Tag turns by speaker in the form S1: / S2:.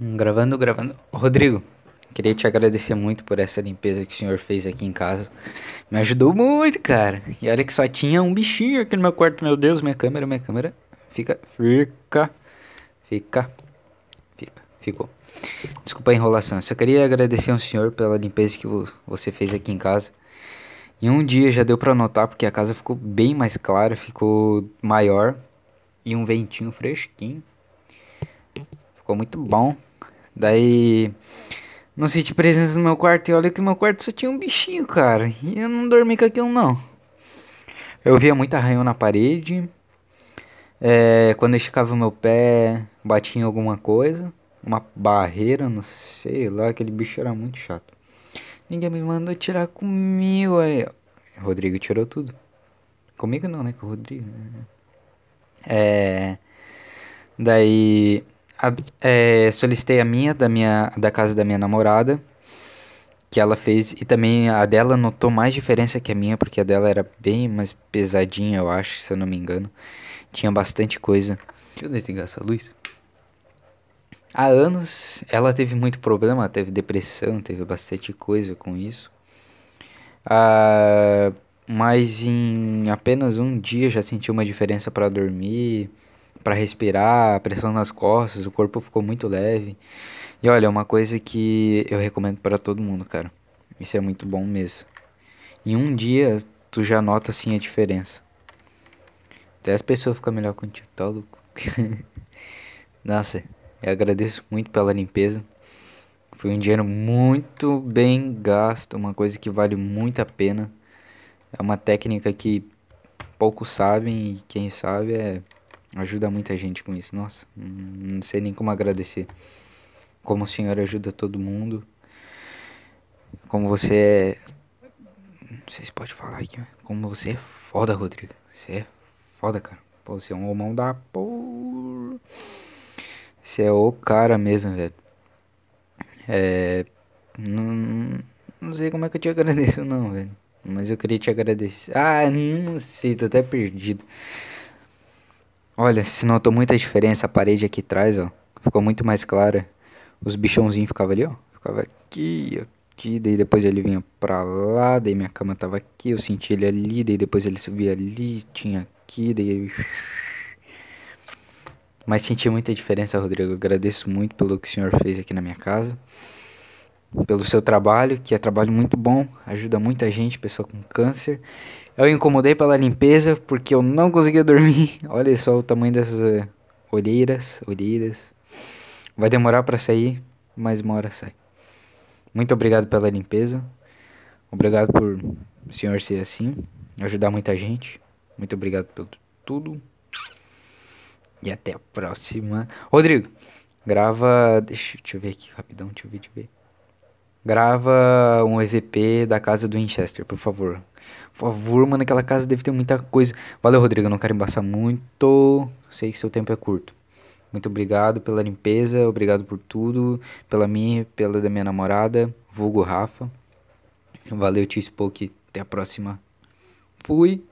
S1: Hum, gravando, gravando. Rodrigo, queria te agradecer muito por essa limpeza que o senhor fez aqui em casa. Me ajudou muito, cara. E olha que só tinha um bichinho aqui no meu quarto. Meu Deus, minha câmera, minha câmera. Fica, fica, fica, fica, ficou. Desculpa a enrolação. Só queria agradecer ao senhor pela limpeza que você fez aqui em casa. Em um dia já deu para notar porque a casa ficou bem mais clara, ficou maior e um ventinho fresquinho Ficou muito bom. Daí não senti presença no meu quarto e olha que meu quarto só tinha um bichinho, cara. E eu não dormi com aquilo não. Eu via muito arranhão na parede. É, quando eu esticava meu pé, batia em alguma coisa. Uma barreira, não sei lá, aquele bicho era muito chato. Ninguém me mandou tirar comigo aí. Rodrigo tirou tudo. Comigo não, né? Com o Rodrigo. É. Daí é, solicitei a minha da, minha da casa da minha namorada, que ela fez, e também a dela notou mais diferença que a minha, porque a dela era bem mais pesadinha, eu acho, se eu não me engano. Tinha bastante coisa. Deixa eu desligar essa luz. Há anos ela teve muito problema, teve depressão, teve bastante coisa com isso. Ah, mas em apenas um dia já sentiu uma diferença para dormir para respirar, pressão nas costas, o corpo ficou muito leve. E olha, é uma coisa que eu recomendo para todo mundo, cara. Isso é muito bom mesmo. Em um dia tu já nota assim a diferença. Até as pessoas ficam melhor contigo, tá louco? Nossa, eu agradeço muito pela limpeza. Foi um dinheiro muito bem gasto, uma coisa que vale muito a pena. É uma técnica que poucos sabem e quem sabe é Ajuda muita gente com isso. Nossa, não sei nem como agradecer. Como o Senhor ajuda todo mundo. Como você é. Não sei se pode falar aqui, como você é foda, Rodrigo. Você é foda, cara. Pô, você é um homão da por. Você é o cara mesmo, velho. É. Não, não sei como é que eu te agradeço, não, velho. Mas eu queria te agradecer. Ah, não sei, tô até perdido. Olha, se notou muita diferença a parede aqui atrás, ó. Ficou muito mais clara. Os bichãozinhos ficavam ali, ó. Ficava aqui, aqui, daí depois ele vinha pra lá, daí minha cama tava aqui, eu senti ele ali, daí depois ele subia ali, tinha aqui, daí ele... Mas senti muita diferença, Rodrigo. agradeço muito pelo que o senhor fez aqui na minha casa pelo seu trabalho, que é trabalho muito bom, ajuda muita gente, pessoa com câncer. Eu incomodei pela limpeza porque eu não conseguia dormir. Olha só o tamanho dessas uh, olheiras, olheiras. Vai demorar para sair, mas uma hora sai. Muito obrigado pela limpeza. Obrigado por o senhor ser assim, ajudar muita gente. Muito obrigado pelo tudo. E até a próxima. Rodrigo, grava. Deixa, deixa eu ver aqui rapidão, deixa eu ver, deixa eu ver. Grava um EVP da casa do Winchester, por favor. Por favor, mano, aquela casa deve ter muita coisa. Valeu, Rodrigo, não quero embaçar muito. Sei que seu tempo é curto. Muito obrigado pela limpeza, obrigado por tudo, pela minha, pela da minha namorada, vulgo Rafa. Valeu, tio Spoke, até a próxima. Fui.